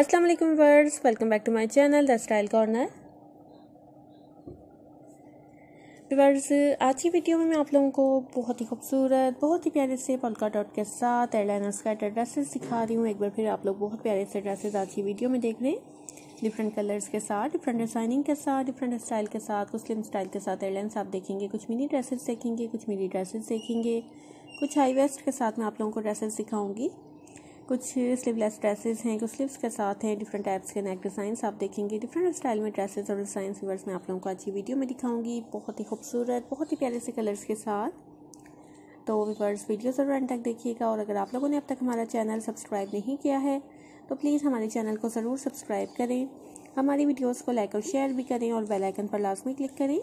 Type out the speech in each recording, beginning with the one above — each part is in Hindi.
अस्सलाम वालेकुम words welcome back to my channel the style corner words आज की वीडियो में मैं आप लोगों को बहुत ही खूबसूरत बहुत ही प्यारे से पलका डॉट के साथ एयरलाइनर्स का ड्रेसेस दिखा रही हूँ एक बार फिर आप लोग बहुत प्यारे से ड्रेसेस आज की वीडियो में देख रहे हैं डिफरेंट कलर्स के साथ डिफरेंट डिज़ाइनिंग के साथ डिफरेंट स्टाइल के साथ कुछ स्लिम स्टाइल के साथ एयरलाइंस आप देखेंगे कुछ मिनी ड्रेसेस देखेंगे कुछ मिनी ड्रेसेस देखेंगे कुछ हाई वेस्ट के साथ मैं आप लोगों को ड्रेसेस दिखाऊँगी कुछ स्लीवलेस ड्रेसेस हैं कुछ स्लीव्स के साथ हैं डिफरेंट टाइप्स के नेक डिज़ाइंस आप देखेंगे डिफरेंट स्टाइल में ड्रेसेस और डिज़ाइन वीवर्स मैं आप लोगों को आज की वीडियो में दिखाऊंगी बहुत ही खूबसूरत बहुत ही प्यारे से कलर्स के साथ तो वीवर्स वीडियो ज़रूर एंड तक देखिएगा और अगर आप लोगों ने अब तक हमारा चैनल सब्सक्राइब नहीं किया है तो प्लीज़ हमारे चैनल को ज़रूर सब्सक्राइब करें हमारी वीडियोज़ को लाइक और शेयर भी करें और बेल आइकन पर लाजमी क्लिक करें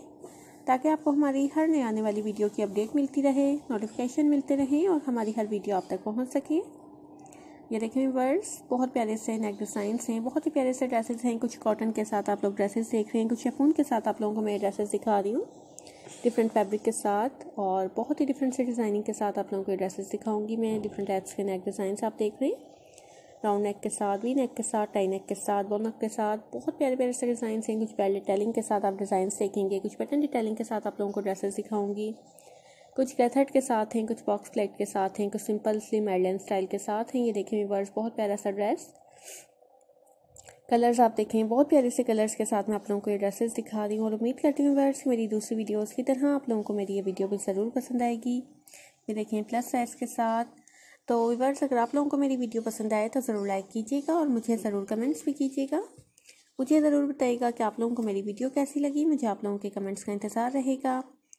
ताकि आपको हमारी हर नए आने वाली वीडियो की अपडेट मिलती रहे नोटिफिकेशन मिलते रहें और हमारी हर वीडियो आप तक पहुंच सके ये देखें वर्ड्स बहुत प्यारे से नेक डिज़ाइंस हैं बहुत ही प्यारे से ड्रेसेस हैं कुछ कॉटन के साथ आप लोग ड्रेसेस देख रहे हैं कुछ शेफून के साथ आप लोगों को मैं ड्रेसेस दिखा रही हूँ डिफरेंट फैब्रिक के साथ और बहुत ही डिफरेंट से डिज़ाइनिंग के साथ आप लोगों को ड्रेसेस दिखाऊंगी मैं डिफरेंट टाइप्स के नेक डिज़ाइंस आप देख रहे हैं राउंड नेक के साथ वी नेक के साथ टाई नेक के साथ बोनक के साथ बहुत प्यारे प्यारे से डिज़ाइन हैं कुछ बेल डिटेलिंग के साथ आप डिजाइन देखेंगे कुछ बटन डिटेलिंग के साथ आप लोगों को ड्रेसेस दिखाऊंगी कुछ कैथेट के साथ हैं कुछ बॉक्स क्लेट के साथ हैं कुछ सिंपल स्लिम मेडलिन स्टाइल के साथ हैं ये देखें व्यूवर्स बहुत प्यारा सा ड्रेस कलर्स आप देखें बहुत प्यारे से कलर्स के साथ मैं आप लोगों को ये ड्रेसेस दिखा रही हूँ और उम्मीद करती हूँ व्यूवर्स मेरी दूसरी वीडियोज़ की तरह आप लोगों को मेरी ये वीडियो भी ज़रूर पसंद आएगी ये देखें प्लस साइज़ के साथ तो व्यूवर्स अगर आप लोगों को मेरी वीडियो पसंद आए तो ज़रूर लाइक कीजिएगा और मुझे ज़रूर कमेंट्स भी कीजिएगा मुझे ज़रूर बताइएगा कि आप लोगों को मेरी वीडियो कैसी लगी मुझे आप लोगों के कमेंट्स का इंतज़ार रहेगा